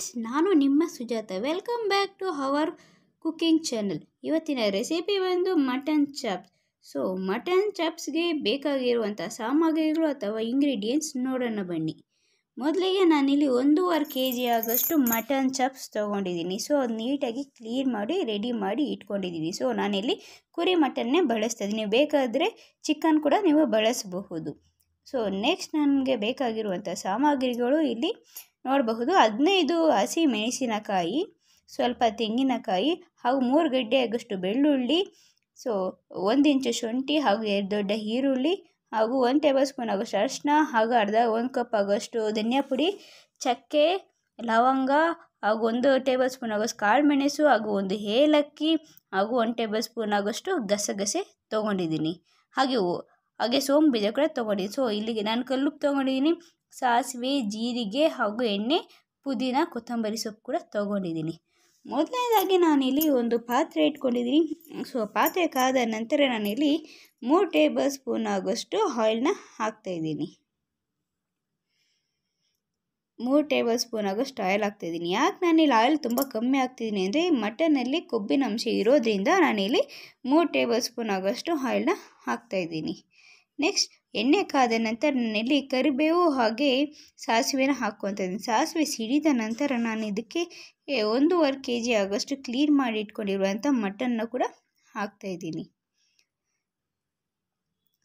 friends ನಾನು ನಿಮ್ಮ Sujatha welcome back to our cooking channel ಇವತ್ತಿನ ರೆಸಿಪಿ ಬಂದು ಮಟನ್ ಚಾಪ್ಸ್ ಸೊ ಮಟನ್ ಚಾಪ್ಸ್ಗೆ ಬೇಕಾಗಿರುವಂಥ ಸಾಮಗ್ರಿಗಳು ಅಥವಾ ಇಂಗ್ರೀಡಿಯೆಂಟ್ಸ್ ನೋಡೋಣ ಬನ್ನಿ ಮೊದಲಿಗೆ ನಾನಿಲ್ಲಿ ಒಂದೂವರೆ ಕೆ ಜಿ ಆಗೋಷ್ಟು ಮಟನ್ ಚಾಪ್ಸ್ ತೊಗೊಂಡಿದ್ದೀನಿ ಸೊ ಅದು ನೀಟಾಗಿ ಕ್ಲೀನ್ ಮಾಡಿ ರೆಡಿ ಮಾಡಿ ಇಟ್ಕೊಂಡಿದ್ದೀನಿ ಸೊ ನಾನಿಲ್ಲಿ ಕುರಿ ಮಟನ್ನೇ ಬಳಸ್ತಾ ಇದ್ದೀನಿ ಬೇಕಾದರೆ ಚಿಕನ್ ಕೂಡ ನೀವು ಬಳಸಬಹುದು ಸೊ ನೆಕ್ಸ್ಟ್ ನನಗೆ ಬೇಕಾಗಿರುವಂಥ ಸಾಮಗ್ರಿಗಳು ಇಲ್ಲಿ ನೋಡಬಹುದು ಹದಿನೈದು ಹಸಿ ಮೆಣಸಿನಕಾಯಿ ಸ್ವಲ್ಪ ತೆಂಗಿನಕಾಯಿ ಹಾಗೂ ಮೂರು ಗಡ್ಡೆ ಆಗೋಷ್ಟು ಬೆಳ್ಳುಳ್ಳಿ ಸೊ ಒಂದು ಇಂಚು ಶುಂಠಿ ಹಾಗೂ ಎರಡು ದೊಡ್ಡ ಈರುಳ್ಳಿ ಹಾಗೂ ಒಂದು ಟೇಬಲ್ ಸ್ಪೂನ್ ಆಗೋಷ್ಟು ಅರಶಿನ ಹಾಗೂ ಅರ್ಧ ಒಂದು ಕಪ್ ಆಗೋಷ್ಟು ಧನಿಯಾ ಪುಡಿ ಚಕ್ಕೆ ಲವಂಗ ಹಾಗೂ ಒಂದು ಟೇಬಲ್ ಸ್ಪೂನ್ ಆಗೋಷ್ಟು ಕಾಳು ಮೆಣಸು ಹಾಗೂ ಒಂದು ಏಲಕ್ಕಿ ಹಾಗೂ ಒಂದು ಟೇಬಲ್ ಸ್ಪೂನ್ ಆಗೋಷ್ಟು ಗಸಗಸೆ ತೊಗೊಂಡಿದ್ದೀನಿ ಹಾಗೆ ಹಾಗೆ ಸೋಮ್ ಬೀಜ ಕೂಡ ತೊಗೊಂಡಿದ್ದೀನಿ ಸೊ ಇಲ್ಲಿಗೆ ನಾನು ಕಲ್ಲು ತೊಗೊಂಡಿದ್ದೀನಿ ಸಾಸಿವೆ ಜೀರಿಗೆ ಹಾಗೂ ಎಣ್ಣೆ ಪುದೀನ ಕೊತ್ತಂಬರಿ ಸೊಪ್ಪು ಕೂಡ ತೊಗೊಂಡಿದ್ದೀನಿ ಮೊದಲನೇದಾಗಿ ನಾನಿಲ್ಲಿ ಒಂದು ಪಾತ್ರೆ ಇಟ್ಕೊಂಡಿದ್ದೀನಿ ಸೊ ಪಾತ್ರೆ ಕಾದ ನಂತರ ನಾನಿಲ್ಲಿ ಮೂರು ಟೇಬಲ್ ಸ್ಪೂನ್ ಆಗೋಷ್ಟು ಆಯಿಲ್ನ ಹಾಕ್ತಾಯಿದ್ದೀನಿ ಮೂರು ಟೇಬಲ್ ಸ್ಪೂನ್ ಆಗೋಷ್ಟು ಆಯಿಲ್ ಹಾಕ್ತಿದ್ದೀನಿ ಯಾಕೆ ನಾನಿಲ್ಲಿ ಆಯಿಲ್ ತುಂಬ ಕಮ್ಮಿ ಆಗ್ತಿದ್ದೀನಿ ಅಂದರೆ ಮಟನಲ್ಲಿ ಕೊಬ್ಬಿನ ಅಂಶ ಇರೋದ್ರಿಂದ ನಾನಿಲ್ಲಿ ಮೂರು ಟೇಬಲ್ ಸ್ಪೂನ್ ಆಗೋಷ್ಟು ಆಯಿಲ್ನ ಹಾಕ್ತಾಯಿದ್ದೀನಿ ನೆಕ್ಸ್ಟ್ ಎಣ್ಣೆ ಕಾದ ನಂತರ ನಾನಿಲ್ಲಿ ಕರಿಬೇವು ಹಾಗೆ ಸಾಸಿವೆನ ಹಾಕುವಂಥದ್ದು ಸಾಸಿವೆ ಸಿಡಿದ ನಂತರ ನಾನು ಇದಕ್ಕೆ ಒಂದೂವರೆ ಕೆ ಜಿ ಆಗೋಷ್ಟು ಕ್ಲೀನ್ ಮಾಡಿ ಇಟ್ಕೊಂಡಿರುವಂಥ ಮಟನ್ನ ಕೂಡ ಹಾಕ್ತಾಯಿದ್ದೀನಿ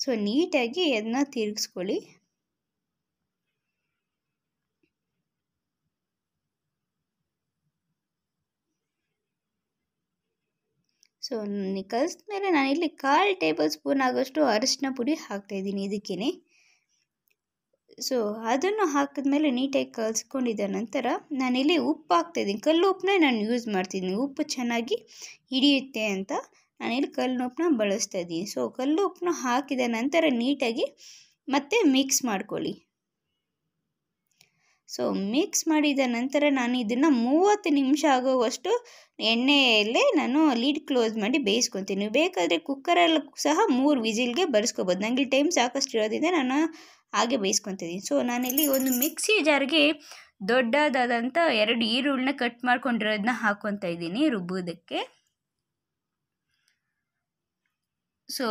ಸೊ ನೀಟಾಗಿ ಅದನ್ನ ತಿರುಗಿಸ್ಕೊಳ್ಳಿ ಸೊ ಕಲಿಸಿದ ಮೇಲೆ ನಾನಿಲ್ಲಿ ಕಾಲು ಟೇಬಲ್ ಸ್ಪೂನ್ ಆಗೋಷ್ಟು ಅರಿಶಿನ ಪುಡಿ ಹಾಕ್ತಾಯಿದ್ದೀನಿ ಇದಕ್ಕೇ ಸೊ ಅದನ್ನು ಹಾಕಿದ್ಮೇಲೆ ನೀಟಾಗಿ ಕಲಿಸ್ಕೊಂಡಿದ್ದ ನಂತರ ನಾನಿಲ್ಲಿ ಉಪ್ಪು ಹಾಕ್ತಾಯಿದ್ದೀನಿ ಕಲ್ಲು ಉಪ್ಪನ್ನೇ ನಾನು ಯೂಸ್ ಮಾಡ್ತಿದ್ದೀನಿ ಉಪ್ಪು ಚೆನ್ನಾಗಿ ಹಿಡಿಯುತ್ತೆ ಅಂತ ನಾನಿಲ್ಲಿ ಕಲ್ಲು ಉಪ್ಪನ್ನ ಬಳಸ್ತಾ ಇದ್ದೀನಿ ಸೊ ಕಲ್ಲು ಉಪ್ಪನ್ನ ಹಾಕಿದ ನಂತರ ನೀಟಾಗಿ ಮತ್ತೆ ಮಿಕ್ಸ್ ಮಾಡ್ಕೊಳ್ಳಿ ಸೊ ಮಿಕ್ಸ್ ಮಾಡಿದ ನಂತರ ನಾನು ಇದನ್ನು ಮೂವತ್ತು ನಿಮಿಷ ಆಗುವಷ್ಟು ಎಣ್ಣೆಯಲ್ಲೇ ನಾನು ಲೀಡ್ ಕ್ಲೋಸ್ ಮಾಡಿ ಬೇಯಿಸ್ಕೊತೀನಿ ಬೇಕಾದರೆ ಕುಕ್ಕರಲ್ಲಿ ಸಹ ಮೂರು ವಿಜಿಲ್ಗೆ ಬರ್ಸ್ಕೊಬೋದು ನನಗೆ ಟೈಮ್ ಸಾಕಷ್ಟು ಇರೋದ್ರಿಂದ ನಾನು ಹಾಗೆ ಬೇಯಿಸ್ಕೊತಿದ್ದೀನಿ ಸೊ ನಾನಿಲ್ಲಿ ಒಂದು ಮಿಕ್ಸಿ ಜಾರ್ಗೆ ದೊಡ್ಡದಾದಂಥ ಎರಡು ಈರುಳ್ಳಿನ ಕಟ್ ಮಾಡ್ಕೊಂಡಿರೋದನ್ನ ಹಾಕ್ಕೊತಾ ಇದ್ದೀನಿ ರುಬ್ಬೋದಕ್ಕೆ ಸೊ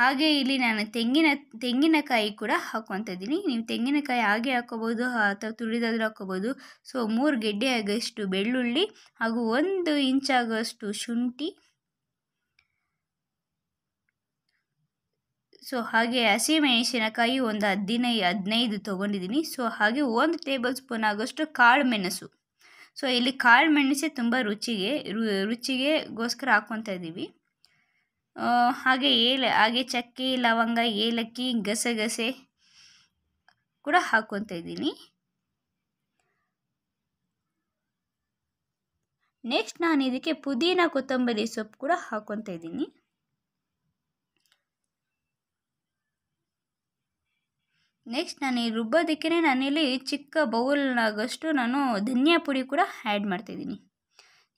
ಹಾಗೆ ಇಲ್ಲಿ ನಾನು ತೆಂಗಿನ ತೆಂಗಿನಕಾಯಿ ಕೂಡ ಹಾಕುವಂಥದ್ದೀನಿ ಇದ್ದೀನಿ ನೀವು ತೆಂಗಿನಕಾಯಿ ಹಾಗೆ ಹಾಕೋಬೋದು ಅಥವಾ ತುಳಿದಾದರೂ ಹಾಕೋಬೋದು ಸೊ ಮೂರು ಗೆಡ್ಡೆ ಆಗೋಷ್ಟು ಬೆಳ್ಳುಳ್ಳಿ ಹಾಗೂ ಒಂದು ಇಂಚಾಗುವಷ್ಟು ಶುಂಠಿ ಸೊ ಹಾಗೆ ಹಸಿಮೆಣಸಿನಕಾಯಿ ಒಂದು ಹದಿನೈದು ಹದಿನೈದು ತೊಗೊಂಡಿದ್ದೀನಿ ಸೊ ಹಾಗೆ ಒಂದು ಟೇಬಲ್ ಸ್ಪೂನ್ ಆಗೋಷ್ಟು ಕಾಳು ಮೆಣಸು ಸೊ ಇಲ್ಲಿ ಕಾಳು ಮೆಣಸೆ ತುಂಬ ರುಚಿಗೆ ರುಚಿಗೆಗೋಸ್ಕರ ಹಾಕ್ಕೊತಾ ಇದ್ದೀವಿ ಹಾಗೆ ಏಲ ಹಾಗೆ ಚಕ್ಕೆ ಲವಂಗ ಏಲಕ್ಕಿ ಗಸಗಸೆ ಕೂಡ ಹಾಕ್ಕೊತ ಇದ್ದೀನಿ ನೆಕ್ಸ್ಟ್ ನಾನು ಇದಕ್ಕೆ ಪುದೀನ ಕೊತ್ತಂಬರಿ ಸೊಪ್ಪು ಕೂಡ ಹಾಕೊತ ಇದ್ದೀನಿ ನೆಕ್ಸ್ಟ್ ನಾನು ಈ ರುಬ್ಬೋದಕ್ಕೇ ನಾನಿಲ್ಲಿ ಚಿಕ್ಕ ಬೌಲ್ನಾಗಷ್ಟು ನಾನು ಧನಿಯಾ ಪುಡಿ ಕೂಡ ಆ್ಯಡ್ ಮಾಡ್ತಾಯಿದ್ದೀನಿ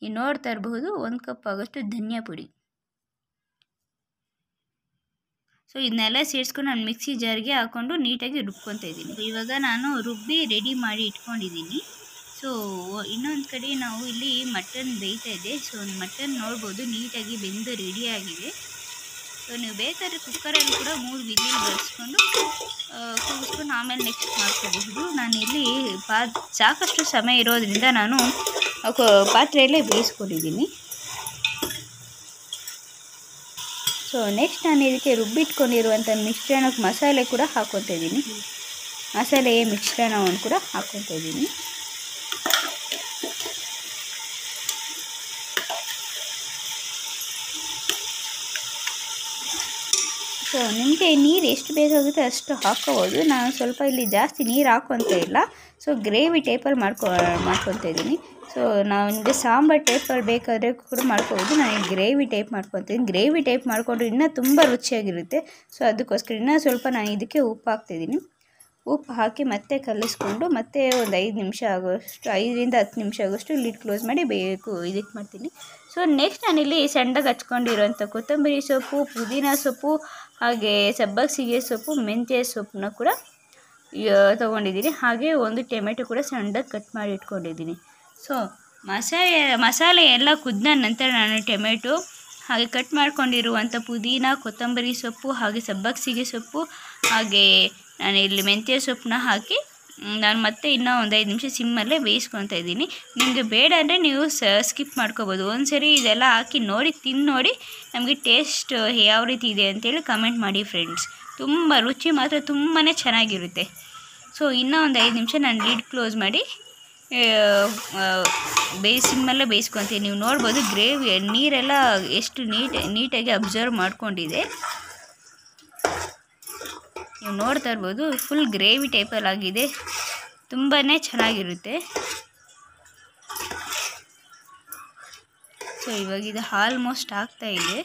ನೀವು ನೋಡ್ತಾ ಇರಬಹುದು ಒಂದು ಕಪ್ ಆಗೋಷ್ಟು ಧನಿಯಾ ಪುಡಿ ಸೊ ಇದನ್ನೆಲ್ಲ ಸೇರಿಸ್ಕೊಂಡು ನಾನು ಮಿಕ್ಸಿ ಜಾರ್ಗೆ ಹಾಕ್ಕೊಂಡು ನೀಟಾಗಿ ರುಬ್ಕೊತಾ ಇದ್ದೀನಿ ಇವಾಗ ನಾನು ರುಬ್ಬಿ ರೆಡಿ ಮಾಡಿ ಇಟ್ಕೊಂಡಿದ್ದೀನಿ ಸೊ ಇನ್ನೊಂದು ಕಡೆ ನಾವು ಇಲ್ಲಿ ಮಟನ್ ಬೇಯ್ತಾ ಇದೆ ಸೊ ಮಟನ್ ನೋಡ್ಬೋದು ನೀಟಾಗಿ ಬೆಂದು ರೆಡಿಯಾಗಿದೆ ಸೊ ನೀವು ಬೇಕಾದ್ರೆ ಕುಕ್ಕರಲ್ಲಿ ಕೂಡ ಮೂರು ವಿಜಿಲ್ ಬಳಸ್ಕೊಂಡು ಕೂಗಿಸ್ಕೊಂಡು ಆಮೇಲೆ ನೆಕ್ಸ್ಟ್ ಮಾಡ್ಕೋಬಹುದು ಇಲ್ಲಿ ಪಾ ಸಾಕಷ್ಟು ಸಮಯ ಇರೋದ್ರಿಂದ ನಾನು ಪಾತ್ರೆಯಲ್ಲೇ ಬೇಯಿಸ್ಕೊಂಡಿದ್ದೀನಿ ಸೊ ನೆಕ್ಸ್ಟ್ ನಾನು ಇದಕ್ಕೆ ರುಬ್ಬಿಟ್ಕೊಂಡಿರುವಂಥ ಮಿಶ್ರಣಕ್ಕೆ ಮಸಾಲೆ ಕೂಡ ಇದ್ದೀನಿ ಮಸಾಲೆ ಮಿಶ್ರಣವನ್ನು ಕೂಡ ಹಾಕ್ಕೊತಿದ್ದೀನಿ ಸೊ ನಿಮಗೆ ನೀರು ಎಷ್ಟು ಬೇಕಾಗುತ್ತೆ ಅಷ್ಟು ಹಾಕ್ಕೋಬೋದು ನಾನು ಸ್ವಲ್ಪ ಇಲ್ಲಿ ಜಾಸ್ತಿ ನೀರು ಹಾಕುವಂತ ಇಲ್ಲ ಸೊ ಗ್ರೇವಿ ಟೈಪಲ್ಲಿ ಮಾಡ್ಕೊ ಮಾಡ್ಕೊತಾ ಇದ್ದೀನಿ ಸೊ ನಾವು ನಿಮಗೆ ಸಾಂಬಾರು ಟೈಪಲ್ಲಿ ಬೇಕಾದರೆ ಕೂಡ ಮಾಡ್ಕೋಬೋದು ನಾನು ಗ್ರೇವಿ ಟೈಪ್ ಮಾಡ್ಕೊತೀನಿ ಗ್ರೇವಿ ಟೈಪ್ ಮಾಡಿಕೊಂಡ್ರೆ ಇನ್ನೂ ತುಂಬ ರುಚಿಯಾಗಿರುತ್ತೆ ಸೊ ಅದಕ್ಕೋಸ್ಕರ ಇನ್ನೂ ಸ್ವಲ್ಪ ನಾನು ಇದಕ್ಕೆ ಉಪ್ಪು ಹಾಕ್ತಿದ್ದೀನಿ ಉಪ್ಪು ಹಾಕಿ ಮತ್ತೆ ಕಲಿಸ್ಕೊಂಡು ಮತ್ತೆ ಒಂದು ಐದು ನಿಮಿಷ ಆಗೋಷ್ಟು ಐದರಿಂದ ಹತ್ತು ನಿಮಿಷ ಆಗೋಷ್ಟು ಲಿಡ್ ಕ್ಲೋಸ್ ಮಾಡಿ ಬೇಕು ಇದಕ್ಕೆ ಮಾಡ್ತೀನಿ ಸೊ ನೆಕ್ಸ್ಟ್ ನಾನಿಲ್ಲಿ ಸಣ್ಣಗೆ ಹಚ್ಕೊಂಡಿರೋಂಥ ಕೊತ್ತಂಬರಿ ಸೊಪ್ಪು ಪುದೀನ ಸೊಪ್ಪು ಹಾಗೆ ಸಬ್ಬಕ್ಸಿಗೆ ಸೊಪ್ಪು ಮೆಂತ್ಯ ಸೊಪ್ಪನ್ನ ಕೂಡ ತೊಗೊಂಡಿದ್ದೀನಿ ಹಾಗೆ ಒಂದು ಟೊಮೆಟೊ ಕೂಡ ಸಣ್ಣಗೆ ಕಟ್ ಮಾಡಿ ಇಟ್ಕೊಂಡಿದ್ದೀನಿ ಸೊ ಮಸಾಲೆ ಮಸಾಲೆ ಎಲ್ಲ ಕುದ್ದ ನಂತರ ನಾನು ಟೊಮೆಟೊ ಹಾಗೆ ಕಟ್ ಮಾಡ್ಕೊಂಡಿರುವಂಥ ಪುದೀನ ಕೊತ್ತಂಬರಿ ಸೊಪ್ಪು ಹಾಗೆ ಸಬ್ಬಕ್ಸಿಗೆ ಸೊಪ್ಪು ಹಾಗೆ ನಾನು ಇಲ್ಲಿ ಮೆಂತ್ಯ ಸೊಪ್ಪನ್ನ ಹಾಕಿ ನಾನು ಮತ್ತೆ ಇನ್ನೂ ಒಂದು ಐದು ನಿಮಿಷ ಸಿಮ್ಮಲ್ಲೇ ಬೇಯಿಸ್ಕೊತಾ ಇದ್ದೀನಿ ನಿಮಗೆ ಬೇಡ ಅಂದರೆ ನೀವು ಸ ಸ್ಕಿಪ್ ಮಾಡ್ಕೋಬೋದು ಒಂದು ಸರಿ ಇದೆಲ್ಲ ಹಾಕಿ ನೋಡಿ ತಿಂದು ನೋಡಿ ನಮಗೆ ಟೇಸ್ಟ್ ಯಾವ ರೀತಿ ಇದೆ ಅಂತೇಳಿ ಕಮೆಂಟ್ ಮಾಡಿ ಫ್ರೆಂಡ್ಸ್ ತುಂಬ ರುಚಿ ಮಾತ್ರ ತುಂಬಾ ಚೆನ್ನಾಗಿರುತ್ತೆ ಸೊ ಇನ್ನೂ ಒಂದು ಐದು ನಿಮಿಷ ನಾನು ಲೀಡ್ ಕ್ಲೋಸ್ ಮಾಡಿ ಬೇಯಿಸಿಮ್ಮಲ್ಲೇ ಬೇಯಿಸ್ಕೊತೀನಿ ನೀವು ನೋಡ್ಬೋದು ಗ್ರೇವಿ ನೀರೆಲ್ಲ ಎಷ್ಟು ನೀಟ್ ನೀಟಾಗಿ ಅಬ್ಸರ್ವ್ ಮಾಡ್ಕೊಂಡಿದೆ ನೀವು ನೋಡ್ತಾ ಇರ್ಬೋದು ಫುಲ್ ಗ್ರೇವಿ ಆಗಿದೆ ತುಂಬಾ ಚೆನ್ನಾಗಿರುತ್ತೆ ಸೊ ಇವಾಗ ಇದು ಆಲ್ಮೋಸ್ಟ್ ಆಗ್ತಾ ಇದೆ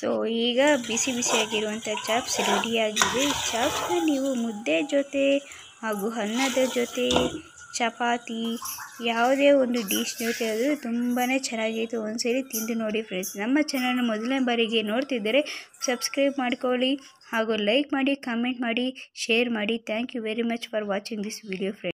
ಸೊ ಈಗ ಬಿಸಿ ಬಿಸಿಯಾಗಿರುವಂಥ ಚಾಪ್ಸ್ ರೆಡಿಯಾಗಿದೆ ಈ ಚಾಪ್ಸ್ನ ನೀವು ಮುದ್ದೆ ಜೊತೆ ಹಾಗೂ ಅನ್ನದ ಜೊತೆ ಚಪಾತಿ ಯಾವುದೇ ಒಂದು ಡಿಶ್ನ ತೆಗೆದರೂ ತುಂಬಾ ಚೆನ್ನಾಗಿತ್ತು ಒಂದು ಸರಿ ತಿಂದು ನೋಡಿ ಫ್ರೆಂಡ್ಸ್ ನಮ್ಮ ಚಾನಲ್ನ ಮೊದಲನೇ ಬಾರಿಗೆ ನೋಡ್ತಿದ್ದರೆ ಸಬ್ಸ್ಕ್ರೈಬ್ ಮಾಡ್ಕೊಳ್ಳಿ ಹಾಗೂ ಲೈಕ್ ಮಾಡಿ ಕಮೆಂಟ್ ಮಾಡಿ ಶೇರ್ ಮಾಡಿ thank you very much for watching this video friends